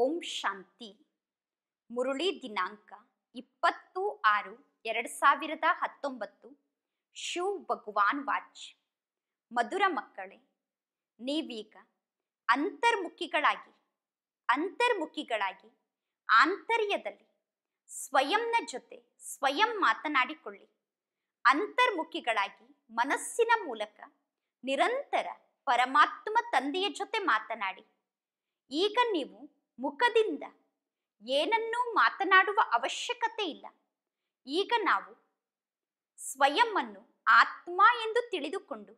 ಓಂ ಶಾಂತಿ ಮುರುಳಿ ದಿನಾಂಕ ಇಪ್ಪತ್ತು ಆರು ಎರಡು ಸಾವಿರದ ಹತ್ತೊಂಬತ್ತು ಶಿವ್ ಭಗವಾನ್ ವಾಚ್ ಮಧುರ ಮಕ್ಕಳೇ ನೀವೀಗ ಅಂತರ್ಮುಖಿಗಳಾಗಿ ಅಂತರ್ಮುಖಿಗಳಾಗಿ ಆಂತರ್ಯದಲ್ಲಿ ಸ್ವಯಂನ ಜೊತೆ ಸ್ವಯಂ ಮಾತನಾಡಿಕೊಳ್ಳಿ ಅಂತರ್ಮುಖಿಗಳಾಗಿ ಮನಸ್ಸಿನ ಮೂಲಕ ನಿರಂತರ ಪರಮಾತ್ಮ ತಂದೆಯ ಜೊತೆ ಮಾತನಾಡಿ ಈಗ ನೀವು ಮುಖದಿಂದ ಏನನ್ನೂ ಮಾತನಾಡುವ ಅವಶ್ಯಕತೆ ಇಲ್ಲ ಈಗ ನಾವು ಸ್ವಯಂನ್ನು ಆತ್ಮ ಎಂದು ತಿಳಿದುಕೊಂಡು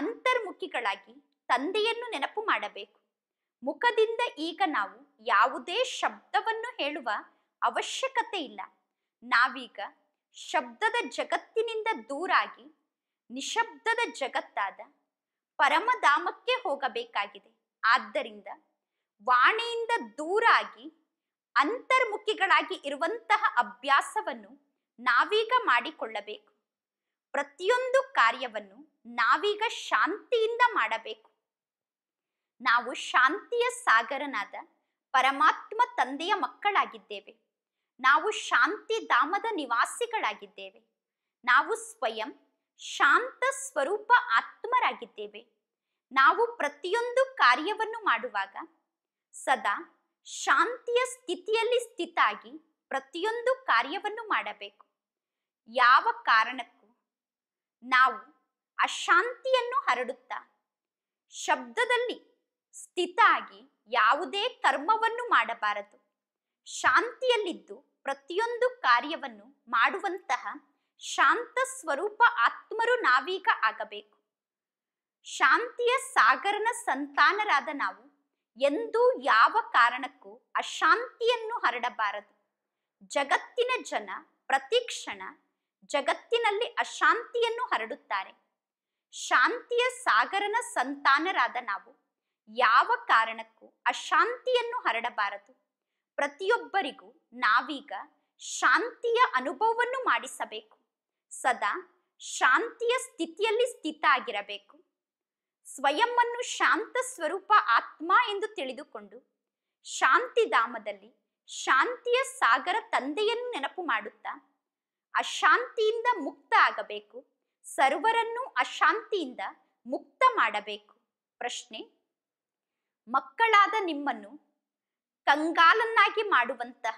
ಅಂತರ್ಮುಖಿಗಳಾಗಿ ತಂದೆಯನ್ನು ನೆನಪು ಮಾಡಬೇಕು ಮುಖದಿಂದ ಈಗ ನಾವು ಯಾವುದೇ ಶಬ್ದವನ್ನು ಹೇಳುವ ಅವಶ್ಯಕತೆ ಇಲ್ಲ ನಾವೀಗ ಶಬ್ದದ ಜಗತ್ತಿನಿಂದ ದೂರಾಗಿ ನಿಶಬ್ದದ ಜಗತ್ತಾದ ಪರಮಧಾಮಕ್ಕೆ ಹೋಗಬೇಕಾಗಿದೆ ಆದ್ದರಿಂದ ವಾಣಿಯಿಂದ ದೂರಾಗಿ ಅಂತರ್ಮುಖಿಗಳಾಗಿ ಇರುವಂತಹ ಅಭ್ಯಾಸವನ್ನು ನಾವೀಗ ಮಾಡಿಕೊಳ್ಳಬೇಕು ಪ್ರತಿಯೊಂದು ಕಾರ್ಯವನ್ನು ನಾವೀಗ ಶಾಂತಿಯಿಂದ ಮಾಡಬೇಕು ನಾವು ಶಾಂತಿಯ ಸಾಗರನಾದ ಪರಮಾತ್ಮ ತಂದೆಯ ಮಕ್ಕಳಾಗಿದ್ದೇವೆ ನಾವು ಶಾಂತಿ ಧಾಮದ ನಿವಾಸಿಗಳಾಗಿದ್ದೇವೆ ನಾವು ಸ್ವಯಂ ಶಾಂತ ಸ್ವರೂಪ ಆತ್ಮರಾಗಿದ್ದೇವೆ ನಾವು ಪ್ರತಿಯೊಂದು ಕಾರ್ಯವನ್ನು ಮಾಡುವಾಗ ಸದಾ ಶಾಂತಿಯ ಸ್ಥಿತಿಯಲ್ಲಿ ಸ್ಥಿತಾಗಿ ಪ್ರತಿಯೊಂದು ಕಾರ್ಯವನ್ನು ಮಾಡಬೇಕು ಯಾವ ಕಾರಣಕ್ಕೂ ನಾವು ಅಶಾಂತಿಯನ್ನು ಹರಡುತ್ತಾ ಶಬ್ದದಲ್ಲಿ ಆಗಿ ಯಾವುದೇ ಕರ್ಮವನ್ನು ಮಾಡಬಾರದು ಶಾಂತಿಯಲ್ಲಿದ್ದು ಪ್ರತಿಯೊಂದು ಕಾರ್ಯವನ್ನು ಮಾಡುವಂತಹ ಶಾಂತ ಸ್ವರೂಪ ಆತ್ಮರು ನಾವೀಗ ಆಗಬೇಕು ಶಾಂತಿಯ ಸಾಗರನ ಸಂತಾನರಾದ ನಾವು ಎಂದೂ ಯಾವ ಕಾರಣಕ್ಕೂ ಅಶಾಂತಿಯನ್ನು ಹರಡಬಾರದು ಜಗತ್ತಿನ ಜನ ಪ್ರತಿಕ್ಷಣ ಜಗತ್ತಿನಲ್ಲಿ ಅಶಾಂತಿಯನ್ನು ಹರಡುತ್ತಾರೆ ಶಾಂತಿಯ ಸಾಗರನ ಸಂತಾನರಾದ ನಾವು ಯಾವ ಕಾರಣಕ್ಕೂ ಅಶಾಂತಿಯನ್ನು ಹರಡಬಾರದು ಪ್ರತಿಯೊಬ್ಬರಿಗೂ ನಾವೀಗ ಶಾಂತಿಯ ಅನುಭವವನ್ನು ಮಾಡಿಸಬೇಕು ಸದಾ ಶಾಂತಿಯ ಸ್ಥಿತಿಯಲ್ಲಿ ಸ್ಥಿತ ಆಗಿರಬೇಕು ಸ್ವಯಂವನ್ನು ಶಾಂತ ಸ್ವರೂಪ ಆತ್ಮ ಎಂದು ತಿಳಿದುಕೊಂಡು ಶಾಂತಿಧಾಮದಲ್ಲಿ ಶಾಂತಿಯ ಸಾಗರ ತಂದೆಯನ್ನು ನೆನಪು ಮಾಡುತ್ತಾ ಅಶಾಂತಿಯಿಂದ ಮುಕ್ತ ಆಗಬೇಕು ಸರ್ವರನ್ನು ಅಶಾಂತಿಯಿಂದ ಮುಕ್ತ ಮಾಡಬೇಕು ಪ್ರಶ್ನೆ ಮಕ್ಕಳಾದ ನಿಮ್ಮನ್ನು ಕಂಗಾಲನ್ನಾಗಿ ಮಾಡುವಂತಹ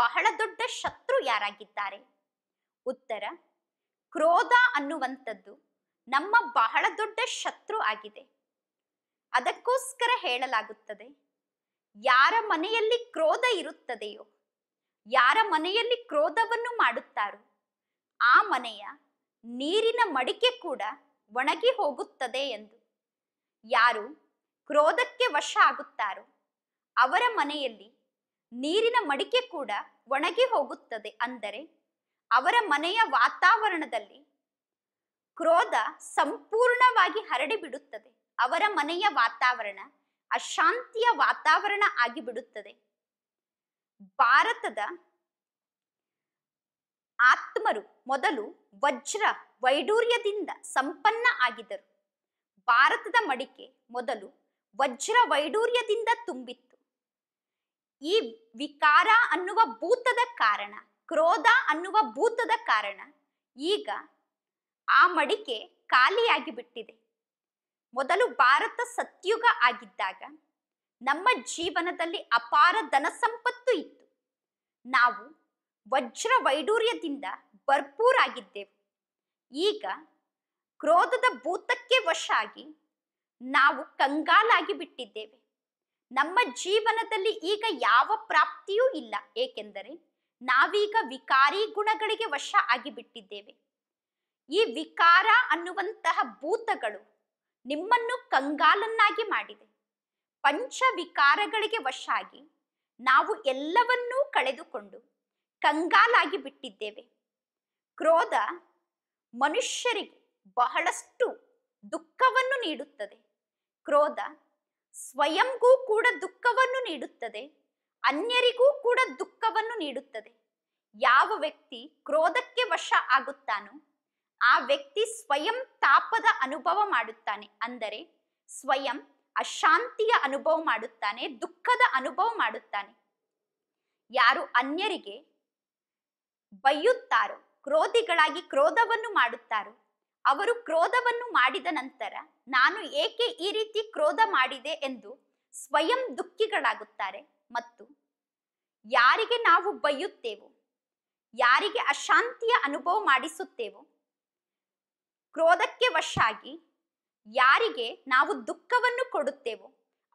ಬಹಳ ದೊಡ್ಡ ಶತ್ರು ಯಾರಾಗಿದ್ದಾರೆ ಉತ್ತರ ಕ್ರೋಧ ಅನ್ನುವಂಥದ್ದು ನಮ್ಮ ಬಹಳ ದೊಡ್ಡ ಶತ್ರು ಆಗಿದೆ ಅದಕ್ಕೋಸ್ಕರ ಹೇಳಲಾಗುತ್ತದೆ ಯಾರ ಮನೆಯಲ್ಲಿ ಕ್ರೋಧ ಇರುತ್ತದೆಯೋ ಯಾರ ಮನೆಯಲ್ಲಿ ಕ್ರೋಧವನ್ನು ಮಾಡುತ್ತಾರೋ ಆ ಮನೆಯ ನೀರಿನ ಮಡಿಕೆ ಕೂಡ ಒಣಗಿ ಹೋಗುತ್ತದೆ ಎಂದು ಯಾರು ಕ್ರೋಧಕ್ಕೆ ವಶ ಆಗುತ್ತಾರೋ ಅವರ ಮನೆಯಲ್ಲಿ ನೀರಿನ ಮಡಿಕೆ ಕೂಡ ಒಣಗಿ ಹೋಗುತ್ತದೆ ಅಂದರೆ ಅವರ ಮನೆಯ ವಾತಾವರಣದಲ್ಲಿ ಕ್ರೋಧ ಸಂಪೂರ್ಣವಾಗಿ ಹರಡಿ ಬಿಡುತ್ತದೆ ಅವರ ಮನೆಯ ವಾತಾವರಣ ಅಶಾಂತಿಯ ವಾತಾವರಣ ಆಗಿಬಿಡುತ್ತದೆ ಭಾರತದ ಆತ್ಮರು ಮೊದಲು ವಜ್ರ ವೈಡೂರ್ಯದಿಂದ ಸಂಪನ್ನ ಆಗಿದ್ದರು ಭಾರತದ ಮಡಿಕೆ ಮೊದಲು ವಜ್ರ ವೈಡೂರ್ಯದಿಂದ ತುಂಬಿತ್ತು ಈ ವಿಕಾರ ಅನ್ನುವ ಭೂತದ ಕಾರಣ ಕ್ರೋಧ ಅನ್ನುವ ಭೂತದ ಕಾರಣ ಈಗ ಆ ಮಡಿಕೆ ಖಾಲಿಯಾಗಿ ಬಿಟ್ಟಿದೆ ಮೊದಲು ಭಾರತ ಸತ್ಯುಗ ಆಗಿದ್ದಾಗ ನಮ್ಮ ಜೀವನದಲ್ಲಿ ಅಪಾರ ಧನ ಸಂಪತ್ತು ಇತ್ತು ನಾವು ವಜ್ರ ವೈಡೂರ್ಯದಿಂದ ಭರ್ಪೂರಾಗಿದ್ದೆವು ಈಗ ಕ್ರೋಧದ ಭೂತಕ್ಕೆ ವಶ ಆಗಿ ನಾವು ಕಂಗಾಲಾಗಿ ಬಿಟ್ಟಿದ್ದೇವೆ ನಮ್ಮ ಜೀವನದಲ್ಲಿ ಈಗ ಯಾವ ಪ್ರಾಪ್ತಿಯೂ ಇಲ್ಲ ಏಕೆಂದರೆ ನಾವೀಗ ವಿಕಾರಿ ಗುಣಗಳಿಗೆ ವಶ ಆಗಿಬಿಟ್ಟಿದ್ದೇವೆ ಈ ವಿಕಾರ ಅನ್ನುವಂತಹ ಭೂತಗಳು ನಿಮ್ಮನ್ನು ಕಂಗಾಲನ್ನಾಗಿ ಮಾಡಿದೆ ಪಂಚ ವಿಕಾರಗಳಿಗೆ ವಶಾಗಿ ನಾವು ಎಲ್ಲವನ್ನೂ ಕಳೆದುಕೊಂಡು ಕಂಗಾಲಾಗಿ ಬಿಟ್ಟಿದ್ದೇವೆ ಕ್ರೋಧ ಮನುಷ್ಯರಿಗೆ ಬಹಳಷ್ಟು ದುಃಖವನ್ನು ನೀಡುತ್ತದೆ ಕ್ರೋಧ ಸ್ವಯಂಗೂ ಕೂಡ ದುಃಖವನ್ನು ನೀಡುತ್ತದೆ ಅನ್ಯರಿಗೂ ಕೂಡ ದುಃಖವನ್ನು ನೀಡುತ್ತದೆ ಯಾವ ವ್ಯಕ್ತಿ ಕ್ರೋಧಕ್ಕೆ ವಶ ಆಗುತ್ತಾನೋ ಆ ವ್ಯಕ್ತಿ ಸ್ವಯಂ ತಾಪದ ಅನುಭವ ಮಾಡುತ್ತಾನೆ ಅಂದರೆ ಸ್ವಯಂ ಅಶಾಂತಿಯ ಅನುಭವ ಮಾಡುತ್ತಾನೆ ದುಃಖದ ಅನುಭವ ಮಾಡುತ್ತಾನೆ ಯಾರು ಅನ್ಯರಿಗೆ ಬೈಯುತ್ತಾರೋ ಕ್ರೋಧಿಗಳಾಗಿ ಕ್ರೋಧವನ್ನು ಮಾಡುತ್ತಾರೋ ಅವರು ಕ್ರೋಧವನ್ನು ಮಾಡಿದ ನಂತರ ನಾನು ಏಕೆ ಈ ರೀತಿ ಕ್ರೋಧ ಮಾಡಿದೆ ಎಂದು ಸ್ವಯಂ ದುಃಖಿಗಳಾಗುತ್ತಾರೆ ಮತ್ತು ಯಾರಿಗೆ ನಾವು ಬೈಯುತ್ತೇವೋ ಯಾರಿಗೆ ಅಶಾಂತಿಯ ಅನುಭವ ಮಾಡಿಸುತ್ತೇವೋ ಕ್ರೋಧಕ್ಕೆ ವಶಾಗಿ ಯಾರಿಗೆ ನಾವು ದುಃಖವನ್ನು ಕೊಡುತ್ತೇವೋ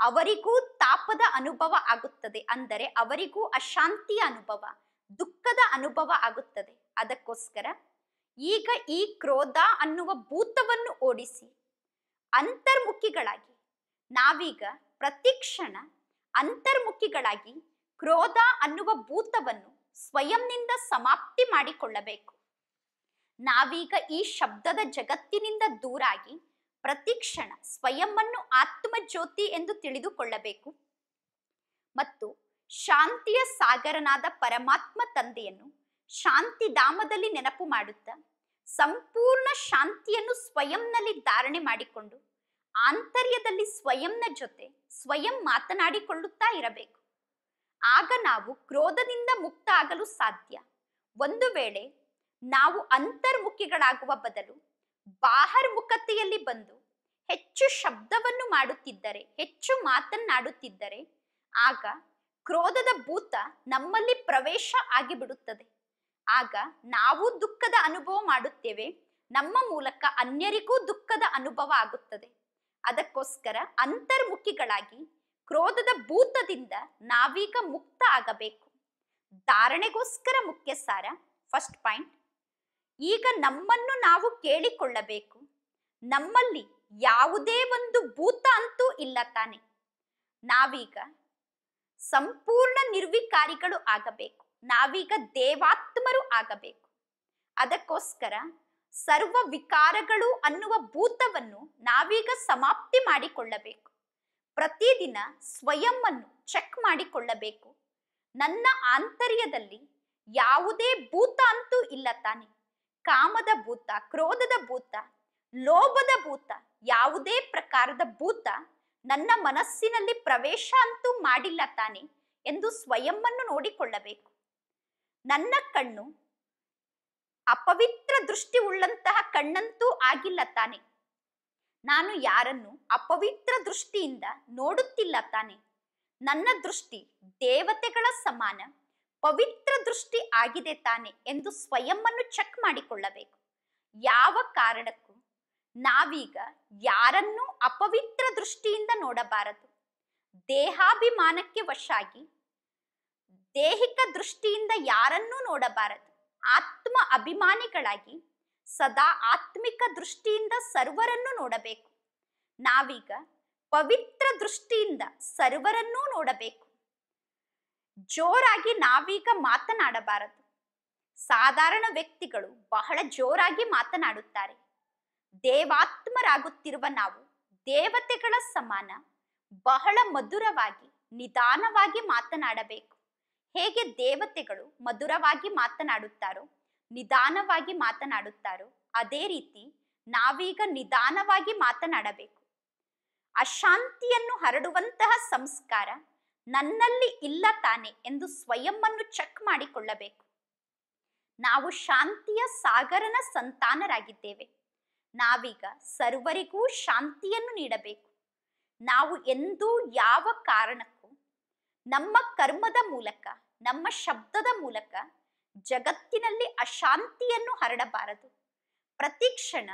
ಅವರಿಗೂ ತಾಪದ ಅನುಭವ ಆಗುತ್ತದೆ ಅಂದರೆ ಅವರಿಗೂ ಅಶಾಂತಿಯ ಅನುಭವ ದುಃಖದ ಅನುಭವ ಆಗುತ್ತದೆ ಅದಕ್ಕೋಸ್ಕರ ಈಗ ಈ ಕ್ರೋಧ ಅನ್ನುವ ಭೂತವನ್ನು ಓಡಿಸಿ ಅಂತರ್ಮುಖಿಗಳಾಗಿ ನಾವೀಗ ಪ್ರತಿಕ್ಷಣ ಅಂತರ್ಮುಖಿಗಳಾಗಿ ಕ್ರೋಧ ಅನ್ನುವ ಭೂತವನ್ನು ಸ್ವಯಂನಿಂದ ಸಮಾಪ್ತಿ ಮಾಡಿಕೊಳ್ಳಬೇಕು ನಾವೀಗ ಈ ಶಬ್ದದ ಜಗತ್ತಿನಿಂದ ದೂರಾಗಿ ಪ್ರತಿಕ್ಷಣ ಸ್ವಯಂವನ್ನು ಆತ್ಮಜ್ಯೋತಿ ಎಂದು ತಿಳಿದುಕೊಳ್ಳಬೇಕು ಮತ್ತು ಶಾಂತಿಯ ಸಾಗರನಾದ ಪರಮಾತ್ಮ ತಂದೆಯನ್ನು ಶಾಂತಿ ಧಾಮದಲ್ಲಿ ನೆನಪು ಮಾಡುತ್ತಾ ಸಂಪೂರ್ಣ ಶಾಂತಿಯನ್ನು ಸ್ವಯಂನಲ್ಲಿ ಧಾರಣೆ ಮಾಡಿಕೊಂಡು ಆಂತರ್ಯದಲ್ಲಿ ಸ್ವಯಂನ ಜೊತೆ ಸ್ವಯಂ ಮಾತನಾಡಿಕೊಳ್ಳುತ್ತಾ ಇರಬೇಕು ಆಗ ನಾವು ಕ್ರೋಧದಿಂದ ಮುಕ್ತ ಆಗಲು ಸಾಧ್ಯ ಒಂದು ವೇಳೆ ನಾವು ಅಂತರ್ಮುಖಿಗಳಾಗುವ ಬದಲು ಬಾಹರ್ಮುಖತೆಯಲ್ಲಿ ಬಂದು ಹೆಚ್ಚು ಶಬ್ದವನ್ನು ಮಾಡುತ್ತಿದ್ದರೆ ಹೆಚ್ಚು ಮಾತನ್ನಾಡುತ್ತಿದ್ದರೆ ಆಗ ಕ್ರೋಧದ ಭೂತ ನಮ್ಮಲ್ಲಿ ಪ್ರವೇಶ ಆಗಿಬಿಡುತ್ತದೆ ಆಗ ನಾವು ದುಃಖದ ಅನುಭವ ಮಾಡುತ್ತೇವೆ ನಮ್ಮ ಮೂಲಕ ಅನ್ಯರಿಗೂ ದುಃಖದ ಅನುಭವ ಆಗುತ್ತದೆ ಅದಕ್ಕೋಸ್ಕರ ಅಂತರ್ಮುಖಿಗಳಾಗಿ ಕ್ರೋಧದ ಭೂತದಿಂದ ನಾವೀಗ ಮುಕ್ತ ಆಗಬೇಕು ಧಾರಣೆಗೋಸ್ಕರ ಮುಖ್ಯ ಸಾರ ಫಸ್ಟ್ ಪಾಯಿಂಟ್ ಈಗ ನಮ್ಮನ್ನು ನಾವು ಕೇಳಿಕೊಳ್ಳಬೇಕು ನಮ್ಮಲ್ಲಿ ಯಾವುದೇ ಒಂದು ಭೂತ ಅಂತೂ ಇಲ್ಲ ತಾನೆ ನಾವೀಗ ಸಂಪೂರ್ಣ ನಿರ್ವಿಕಾರಿಗಳು ಆಗಬೇಕು ನಾವೀಗ ದೇವಾತ್ಮರು ಆಗಬೇಕು ಅದಕ್ಕೋಸ್ಕರ ಸರ್ವ ವಿಕಾರಗಳು ಅನ್ನುವ ಭೂತವನ್ನು ನಾವೀಗ ಸಮಾಪ್ತಿ ಮಾಡಿಕೊಳ್ಳಬೇಕು ಪ್ರತಿದಿನ ಸ್ವಯಂ ಅನ್ನು ಚೆಕ್ ಮಾಡಿಕೊಳ್ಳಬೇಕು ನನ್ನ ಆಂತರ್ಯದಲ್ಲಿ ಯಾವುದೇ ಭೂತ ಅಂತೂ ಇಲ್ಲ ತಾನೆ ಕಾಮದ ಭೂತ ಕ್ರೋಧದ ಭೂತ ಲೋಭದ ಭೂತ ಯಾವುದೇ ಪ್ರಕಾರದ ಭೂತ ನನ್ನ ಮನಸ್ಸಿನಲ್ಲಿ ಪ್ರವೇಶ ಅಂತೂ ಮಾಡಿಲ್ಲ ತಾನೆ ಎಂದು ಸ್ವಯಂ ನೋಡಿಕೊಳ್ಳಬೇಕು ನನ್ನ ಕಣ್ಣು ಅಪವಿತ್ರ ದೃಷ್ಟಿ ಉಳ್ಳಂತಹ ಕಣ್ಣಂತೂ ಆಗಿಲ್ಲ ತಾನೆ ನಾನು ಯಾರನ್ನು ಅಪವಿತ್ರ ದೃಷ್ಟಿಯಿಂದ ನೋಡುತ್ತಿಲ್ಲ ತಾನೆ ನನ್ನ ದೃಷ್ಟಿ ದೇವತೆಗಳ ಸಮಾನ ಪವಿತ್ರ ದೃಷ್ಟಿ ಆಗಿದೆ ತಾನೆ ಎಂದು ಸ್ವಯಂ ಚೆಕ್ ಮಾಡಿಕೊಳ್ಳಬೇಕು ಯಾವ ಕಾರಣಕ್ಕೂ ನಾವೀಗ ಯಾರನ್ನೂ ಅಪವಿತ್ರ ದೃಷ್ಟಿಯಿಂದ ನೋಡಬಾರದು ದೇಹಾಭಿಮಾನಕ್ಕೆ ವಶಾಗಿ ದೇಹಿಕ ದೃಷ್ಟಿಯಿಂದ ಯಾರನ್ನೂ ನೋಡಬಾರದು ಆತ್ಮ ಅಭಿಮಾನಿಗಳಾಗಿ ಸದಾ ಆತ್ಮಿಕ ದೃಷ್ಟಿಯಿಂದ ಸರ್ವರನ್ನು ನೋಡಬೇಕು ನಾವೀಗ ಪವಿತ್ರ ದೃಷ್ಟಿಯಿಂದ ಸರ್ವರನ್ನೂ ನೋಡಬೇಕು ಜೋರಾಗಿ ನಾವೀಗ ಮಾತನಾಡಬಾರದು ಸಾಧಾರಣ ವ್ಯಕ್ತಿಗಳು ಬಹಳ ಜೋರಾಗಿ ಮಾತನಾಡುತ್ತಾರೆ ದೇವಾತ್ಮರಾಗುತ್ತಿರುವ ನಾವು ದೇವತೆಗಳ ಸಮಾನ ಬಹಳ ಮಧುರವಾಗಿ ನಿಧಾನವಾಗಿ ಮಾತನಾಡಬೇಕು ಹೇಗೆ ದೇವತೆಗಳು ಮಧುರವಾಗಿ ಮಾತನಾಡುತ್ತಾರೋ ನಿಧಾನವಾಗಿ ಮಾತನಾಡುತ್ತಾರೋ ಅದೇ ರೀತಿ ನಾವೀಗ ನಿಧಾನವಾಗಿ ಮಾತನಾಡಬೇಕು ಅಶಾಂತಿಯನ್ನು ಹರಡುವಂತಹ ಸಂಸ್ಕಾರ ನನ್ನಲ್ಲಿ ಇಲ್ಲ ತಾನೆ ಎಂದು ಸ್ವಯಂ ಚೆಕ್ ಮಾಡಿಕೊಳ್ಳಬೇಕು ನಾವು ಶಾಂತಿಯ ಸಾಗರನ ಸಂತಾನರಾಗಿದ್ದೇವೆ ನಾವೀಗ ಸರ್ವರಿಗೂ ಶಾಂತಿಯನ್ನು ನೀಡಬೇಕು ನಾವು ಎಂದೂ ಯಾವ ಕಾರಣಕ್ಕೂ ನಮ್ಮ ಕರ್ಮದ ಮೂಲಕ ನಮ್ಮ ಶಬ್ದದ ಮೂಲಕ ಜಗತ್ತಿನಲ್ಲಿ ಅಶಾಂತಿಯನ್ನು ಹರಡಬಾರದು ಪ್ರತಿಕ್ಷಣ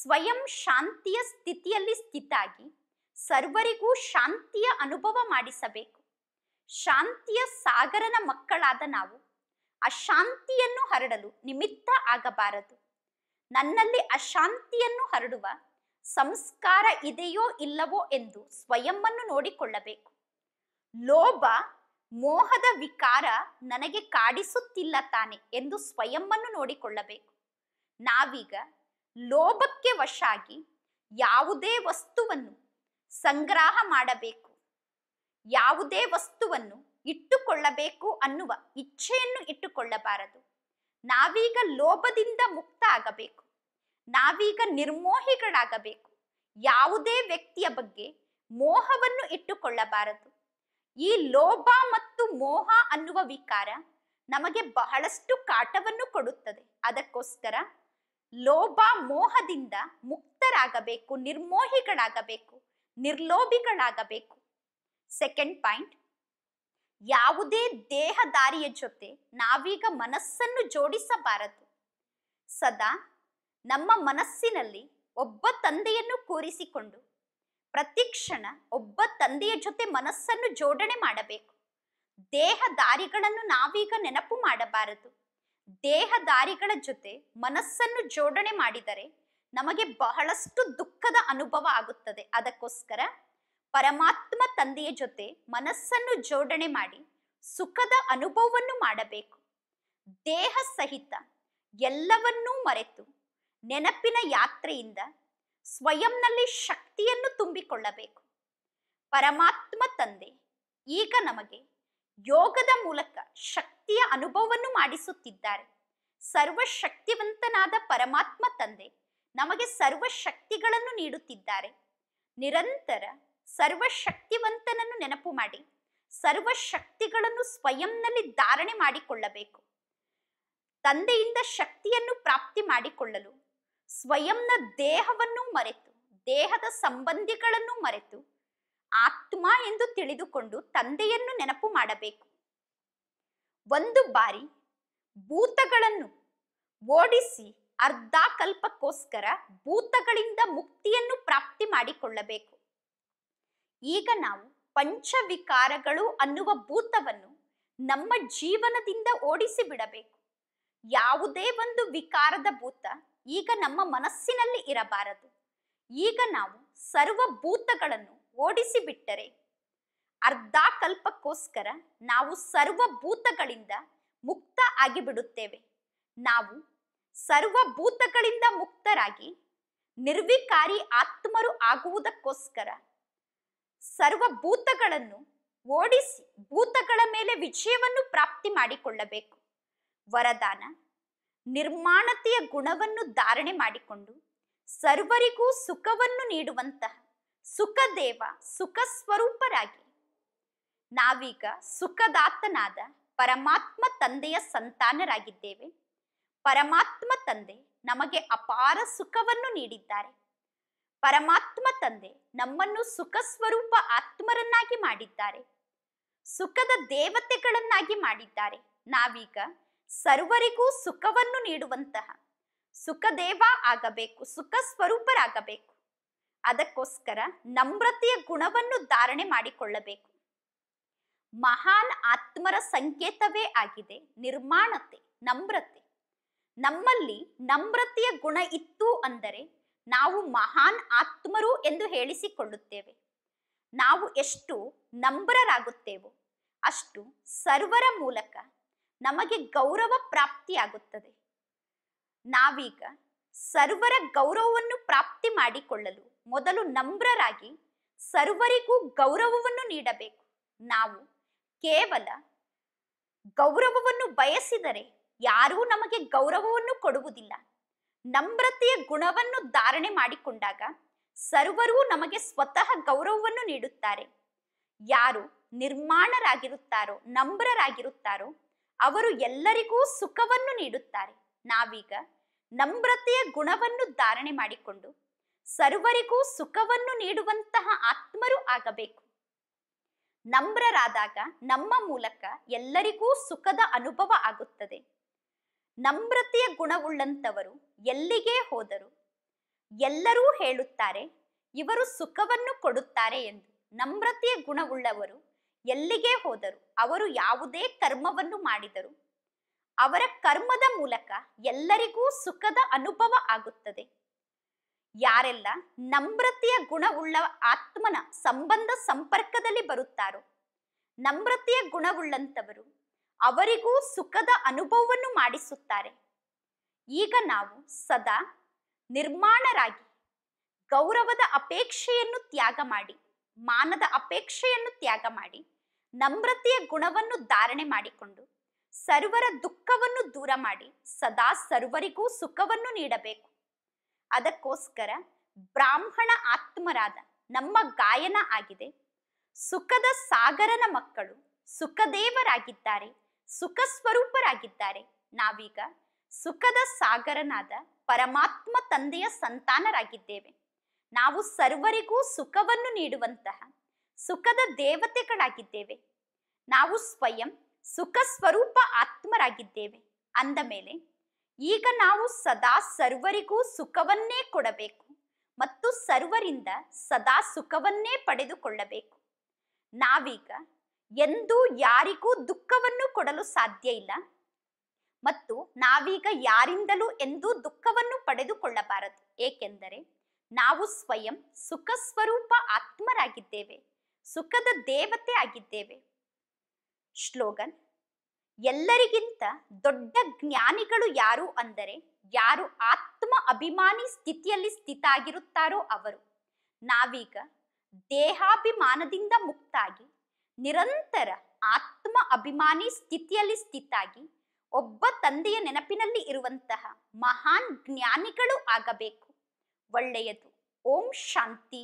ಸ್ವಯಂ ಶಾಂತಿಯ ಸ್ಥಿತಿಯಲ್ಲಿ ಸ್ಥಿತಾಗಿ ಸರ್ವರಿಗೂ ಶಾಂತಿಯ ಅನುಭವ ಮಾಡಿಸಬೇಕು ಶಾಂತಿಯ ಸಾಗರನ ಮಕ್ಕಳಾದ ನಾವು ಅಶಾಂತಿಯನ್ನು ಹರಡಲು ನಿಮಿತ್ತ ಆಗಬಾರದು ನನ್ನಲ್ಲಿ ಅಶಾಂತಿಯನ್ನು ಹರಡುವ ಸಂಸ್ಕಾರ ಇದೆಯೋ ಇಲ್ಲವೋ ಎಂದು ಸ್ವಯಂವನ್ನು ನೋಡಿಕೊಳ್ಳಬೇಕು ಲೋಭ ಮೋಹದ ವಿಕಾರ ನನಗೆ ಕಾಡಿಸುತ್ತಿಲ್ಲ ತಾನೆ ಎಂದು ಸ್ವಯಂವನ್ನು ನೋಡಿಕೊಳ್ಳಬೇಕು ನಾವೀಗ ಲೋಭಕ್ಕೆ ವಶಾಗಿ ಯಾವುದೇ ವಸ್ತುವನ್ನು ಸಂಗ್ರಹ ಮಾಡಬೇಕು ಯಾವುದೇ ವಸ್ತುವನ್ನು ಇಟ್ಟುಕೊಳ್ಳಬೇಕು ಅನ್ನುವ ಇಚ್ಛೆಯನ್ನು ಇಟ್ಟುಕೊಳ್ಳಬಾರದು ನಾವೀಗ ಲೋಭದಿಂದ ಮುಕ್ತ ಆಗಬೇಕು ನಾವೀಗ ನಿರ್ಮೋಹಿಗಳಾಗಬೇಕು ಯಾವುದೇ ವ್ಯಕ್ತಿಯ ಬಗ್ಗೆ ಮೋಹವನ್ನು ಇಟ್ಟುಕೊಳ್ಳಬಾರದು ಈ ಲೋಭ ಮತ್ತು ಮೋಹ ಅನ್ನುವ ವಿಕಾರ ನಮಗೆ ಬಹಳಷ್ಟು ಕಾಟವನ್ನು ಕೊಡುತ್ತದೆ ಅದಕ್ಕೋಸ್ಕರ ಲೋಭ ಮೋಹದಿಂದ ಮುಕ್ತರಾಗಬೇಕು ನಿರ್ಮೋಹಿಗಳಾಗಬೇಕು ನಿರ್ಲೋಭಿಗಳಾಗಬೇಕು ಸೆಕೆಂಡ್ ಪಾಯಿಂಟ್ ಯಾವುದೇ ದೇಹದಾರಿಯ ಜೊತೆ ನಾವೀಗ ಮನಸ್ಸನ್ನು ಜೋಡಿಸಬಾರದು ಸದಾ ನಮ್ಮ ಮನಸ್ಸಿನಲ್ಲಿ ಒಬ್ಬ ತಂದೆಯನ್ನು ಕೂರಿಸಿಕೊಂಡು ಪ್ರತಿಕ್ಷಣ ಒಬ್ಬ ತಂದೆಯ ಜೊತೆ ಮನಸ್ಸನ್ನು ಜೋಡಣೆ ಮಾಡಬೇಕು ದೇಹ ದಾರಿಗಳನ್ನು ನಾವೀಗ ನೆನಪು ಮಾಡಬಾರದು ದೇಹ ದಾರಿಗಳ ಜೊತೆ ಮನಸ್ಸನ್ನು ಜೋಡಣೆ ಮಾಡಿದರೆ ನಮಗೆ ಬಹಳಷ್ಟು ದುಃಖದ ಅನುಭವ ಆಗುತ್ತದೆ ಅದಕ್ಕೋಸ್ಕರ ಪರಮಾತ್ಮ ತಂದೆಯ ಜೊತೆ ಮನಸ್ಸನ್ನು ಜೋಡಣೆ ಮಾಡಿ ಸುಖದ ಅನುಭವವನ್ನು ಮಾಡಬೇಕು ದೇಹ ಸಹಿತ ಎಲ್ಲವನ್ನೂ ಮರೆತು ನೆನಪಿನ ಯಾತ್ರೆಯಿಂದ ಸ್ವಯಂನಲ್ಲಿ ಶಕ್ತಿಯನ್ನು ತುಂಬಿಕೊಳ್ಳಬೇಕು ಪರಮಾತ್ಮ ತಂದೆ ಈಗ ನಮಗೆ ಯೋಗದ ಮೂಲಕ ಶಕ್ತಿಯ ಅನುಭವವನ್ನು ಮಾಡಿಸುತ್ತಿದ್ದಾರೆ ಸರ್ವಶಕ್ತಿವಂತನಾದ ಪರಮಾತ್ಮ ತಂದೆ ನಮಗೆ ಸರ್ವ ಶಕ್ತಿಗಳನ್ನು ನೀಡುತ್ತಿದ್ದಾರೆ ನಿರಂತರ ಸರ್ವಶಕ್ತಿವಂತನನ್ನು ನೆನಪು ಮಾಡಿ ಸರ್ವ ಶಕ್ತಿಗಳನ್ನು ಸ್ವಯಂನಲ್ಲಿ ಧಾರಣೆ ಮಾಡಿಕೊಳ್ಳಬೇಕು ತಂದೆಯಿಂದ ಶಕ್ತಿಯನ್ನು ಪ್ರಾಪ್ತಿ ಮಾಡಿಕೊಳ್ಳಲು ಸ್ವಯಂನ ದೇಹವನ್ನು ಮರೆತು ದೇಹದ ಸಂಬಂಧಿಗಳನ್ನು ಮರೆತು ಆತ್ಮ ಎಂದು ತಿಳಿದುಕೊಂಡು ತಂದೆಯನ್ನು ನೆನಪು ಮಾಡಬೇಕು ಒಂದು ಬಾರಿ ಭೂತಗಳನ್ನು ಓಡಿಸಿ ಅರ್ಧ ಕಲ್ಪಕ್ಕೋಸ್ಕರ ಭೂತಗಳಿಂದ ಮುಕ್ತಿಯನ್ನು ಪ್ರಾಪ್ತಿ ಮಾಡಿಕೊಳ್ಳಬೇಕು ಈಗ ನಾವು ಪಂಚವಿಕಾರಗಳು ಅನ್ನುವ ಭೂತವನ್ನು ನಮ್ಮ ಜೀವನದಿಂದ ಓಡಿಸಿ ಬಿಡಬೇಕು ಯಾವುದೇ ಒಂದು ವಿಕಾರದ ಭೂತ ಈಗ ನಮ್ಮ ಮನಸ್ಸಿನಲ್ಲಿ ಇರಬಾರದು ಈಗ ನಾವು ಭೂತಗಳನ್ನು ಓಡಿಸಿ ಬಿಟ್ಟರೆ ಅರ್ಧ ಕಲ್ಪಕ್ಕೋಸ್ಕರ ನಾವು ಭೂತಗಳಿಂದ ಮುಕ್ತ ಆಗಿಬಿಡುತ್ತೇವೆ ನಾವು ಸರ್ವಭೂತಗಳಿಂದ ಮುಕ್ತರಾಗಿ ನಿರ್ವಿಕಾರಿ ಆತ್ಮರು ಆಗುವುದಕ್ಕೋಸ್ಕರ ಸರ್ವಭೂತಗಳನ್ನು ಓಡಿಸಿ ಭೂತಗಳ ಮೇಲೆ ವಿಜಯವನ್ನು ಪ್ರಾಪ್ತಿ ಮಾಡಿಕೊಳ್ಳಬೇಕು ವರದಾನ ನಿರ್ಮಾಣತೆಯ ಗುಣವನ್ನು ಧಾರಣೆ ಮಾಡಿಕೊಂಡು ಸರ್ವರಿಗೂ ಸುಖವನ್ನು ನೀಡುವಂತಹ ಸುಖದೇವ ಸುಖ ಸ್ವರೂಪರಾಗಿ ನಾವೀಗ ಸುಖದಾತನಾದ ಪರಮಾತ್ಮ ತಂದೆಯ ಸಂತಾನರಾಗಿದ್ದೇವೆ ಪರಮಾತ್ಮ ತಂದೆ ನಮಗೆ ಅಪಾರ ಸುಖವನ್ನು ನೀಡಿದ್ದಾರೆ ಪರಮಾತ್ಮ ತಂದೆ ನಮ್ಮನ್ನು ಸುಖ ಸ್ವರೂಪ ಆತ್ಮರನ್ನಾಗಿ ಮಾಡಿದ್ದಾರೆ ಸುಖದ ದೇವತೆಗಳನ್ನಾಗಿ ಮಾಡಿದ್ದಾರೆ ನಾವೀಗ ಸರ್ವರಿಗೂ ಸುಖವನ್ನು ನೀಡುವಂತಹ ಸುಖದೇವ ಆಗಬೇಕು ಸುಖ ಸ್ವರೂಪರಾಗಬೇಕು ಅದಕ್ಕೋಸ್ಕರ ನಮ್ರತೆಯ ಗುಣವನ್ನು ಧಾರಣೆ ಮಾಡಿಕೊಳ್ಳಬೇಕು ಮಹಾನ್ ಆತ್ಮರ ಸಂಕೇತವೇ ಆಗಿದೆ ನಿರ್ಮಾಣತೆ ನಮ್ರತೆ ನಮ್ಮಲ್ಲಿ ನಮ್ರತೆಯ ಗುಣ ಇತ್ತು ಅಂದರೆ ನಾವು ಮಹಾನ್ ಆತ್ಮರು ಎಂದು ಹೇಳಿಸಿಕೊಳ್ಳುತ್ತೇವೆ ನಾವು ಎಷ್ಟು ನಮ್ರರಾಗುತ್ತೇವೋ ಅಷ್ಟು ಸರ್ವರ ಮೂಲಕ ನಮಗೆ ಗೌರವ ಪ್ರಾಪ್ತಿಯಾಗುತ್ತದೆ ನಾವೀಗ ಸರ್ವರ ಗೌರವವನ್ನು ಪ್ರಾಪ್ತಿ ಮಾಡಿಕೊಳ್ಳಲು ಮೊದಲು ನಮ್ರರಾಗಿ ಸರ್ವರಿಗೂ ಗೌರವವನ್ನು ನೀಡಬೇಕು ನಾವು ಕೇವಲ ಗೌರವವನ್ನು ಬಯಸಿದರೆ ಯಾರೂ ನಮಗೆ ಗೌರವವನ್ನು ಕೊಡುವುದಿಲ್ಲ ನಮ್ರತೆಯ ಗುಣವನ್ನು ಧಾರಣೆ ಮಾಡಿಕೊಂಡಾಗ ಸರ್ವರೂ ನಮಗೆ ಸ್ವತಃ ಗೌರವವನ್ನು ನೀಡುತ್ತಾರೆ ಯಾರು ನಿರ್ಮಾಣರಾಗಿರುತ್ತಾರೋ ನಮ್ರರಾಗಿರುತ್ತಾರೋ ಅವರು ಎಲ್ಲರಿಗೂ ಸುಖವನ್ನು ನೀಡುತ್ತಾರೆ ನಾವೀಗ ನಮ್ರತೆಯ ಗುಣವನ್ನು ಧಾರಣೆ ಮಾಡಿಕೊಂಡು ಸರ್ವರಿಗೂ ಸುಖವನ್ನು ನೀಡುವಂತಹ ಆತ್ಮರು ಆಗಬೇಕು ನಮ್ರರಾದಾಗ ನಮ್ಮ ಮೂಲಕ ಎಲ್ಲರಿಗೂ ಸುಖದ ಅನುಭವ ಆಗುತ್ತದೆ ನಮ್ರತೆಯ ಗುಣವುಳ್ಳಂಥವರು ಎಲ್ಲಿಗೆ ಹೋದರು ಎಲ್ಲರೂ ಹೇಳುತ್ತಾರೆ ಇವರು ಸುಖವನ್ನು ಕೊಡುತ್ತಾರೆ ಎಂದು ನಮ್ರತೆಯ ಗುಣವುಳ್ಳವರು ಎಲ್ಲಿಗೆ ಹೋದರು ಅವರು ಯಾವುದೇ ಕರ್ಮವನ್ನು ಮಾಡಿದರು ಅವರ ಕರ್ಮದ ಮೂಲಕ ಎಲ್ಲರಿಗೂ ಸುಖದ ಅನುಭವ ಆಗುತ್ತದೆ ಯಾರೆಲ್ಲ ನಮ್ರತೆಯ ಗುಣವುಳ್ಳ ಆತ್ಮನ ಸಂಬಂಧ ಸಂಪರ್ಕದಲ್ಲಿ ಬರುತ್ತಾರೋ ನಮ್ರತೆಯ ಗುಣವುಳ್ಳಂಥವರು ಅವರಿಗೂ ಸುಖದ ಅನುಭವವನ್ನು ಮಾಡಿಸುತ್ತಾರೆ ಈಗ ನಾವು ಸದಾ ನಿರ್ಮಾಣರಾಗಿ ಗೌರವದ ಅಪೇಕ್ಷೆಯನ್ನು ತ್ಯಾಗ ಮಾಡಿ ಮಾನದ ಅಪೇಕ್ಷೆಯನ್ನು ತ್ಯಾಗ ಮಾಡಿ ನಮ್ರತೆಯ ಗುಣವನ್ನು ಧಾರಣೆ ಮಾಡಿಕೊಂಡು ಸರ್ವರ ದುಃಖವನ್ನು ದೂರ ಮಾಡಿ ಸದಾ ಸರ್ವರಿಗೂ ಸುಖವನ್ನು ನೀಡಬೇಕು ಅದಕ್ಕೋಸ್ಕರ ಬ್ರಾಹ್ಮಣ ಆತ್ಮರಾದ ನಮ್ಮ ಗಾಯನ ಆಗಿದೆ ಸುಖದ ಸಾಗರನ ಮಕ್ಕಳು ಸುಖದೇವರಾಗಿದ್ದಾರೆ ಸುಖ ಸ್ವರೂಪರಾಗಿದ್ದಾರೆ ನಾವೀಗ ಸುಖದ ಸಾಗರನಾದ ಪರಮಾತ್ಮ ತಂದೆಯ ಸಂತಾನರಾಗಿದ್ದೇವೆ ನಾವು ಸರ್ವರಿಗೂ ಸುಖವನ್ನು ನೀಡುವಂತಹ ಸುಖದ ದೇವತೆಗಳಾಗಿದ್ದೇವೆ ನಾವು ಸ್ವಯಂ ಸುಖ ಸ್ವರೂಪ ಆತ್ಮರಾಗಿದ್ದೇವೆ ಅಂದ ಮೇಲೆ ಈಗ ನಾವು ಸದಾ ಸರ್ವರಿಗೂ ಸುಖವನ್ನೇ ಕೊಡಬೇಕು ಮತ್ತು ಸರ್ವರಿಂದ ಸದಾ ಸುಖವನ್ನೇ ಪಡೆದುಕೊಳ್ಳಬೇಕು ನಾವೀಗ ಎಂದೂ ಯಾರಿಗೂ ದುಃಖವನ್ನು ಕೊಡಲು ಸಾಧ್ಯ ಇಲ್ಲ ಮತ್ತು ನಾವೀಗ ಯಾರಿಂದಲೂ ಎಂದೂ ದುಃಖವನ್ನು ಪಡೆದುಕೊಳ್ಳಬಾರದು ಏಕೆಂದರೆ ನಾವು ಸ್ವಯಂ ಸುಖ ಸ್ವರೂಪ ಆತ್ಮರಾಗಿದ್ದೇವೆ ಸುಖದ ದೇವತೆ ಆಗಿದ್ದೇವೆ ಶ್ಲೋಗನ್ ಎಲ್ಲರಿಗಿಂತ ದೊಡ್ಡ ಜ್ಞಾನಿಗಳು ಯಾರು ಅಂದರೆ ಯಾರು ಆತ್ಮ ಅಭಿಮಾನಿ ಸ್ಥಿತಿಯಲ್ಲಿ ಸ್ಥಿತ ಆಗಿರುತ್ತಾರೋ ಅವರು ನಾವೀಗ ದೇಹಾಭಿಮಾನದಿಂದ ಮುಕ್ತಾಗಿ ನಿರಂತರ ಆತ್ಮ ಅಭಿಮಾನಿ ಸ್ಥಿತಿಯಲ್ಲಿ ಸ್ಥಿತಾಗಿ ಒಬ್ಬ ತಂದೆಯ ನೆನಪಿನಲ್ಲಿ ಇರುವಂತಹ ಮಹಾನ್ ಜ್ಞಾನಿಗಳು ಆಗಬೇಕು ಒಳ್ಳೆಯದು ಓಂ ಶಾಂತಿ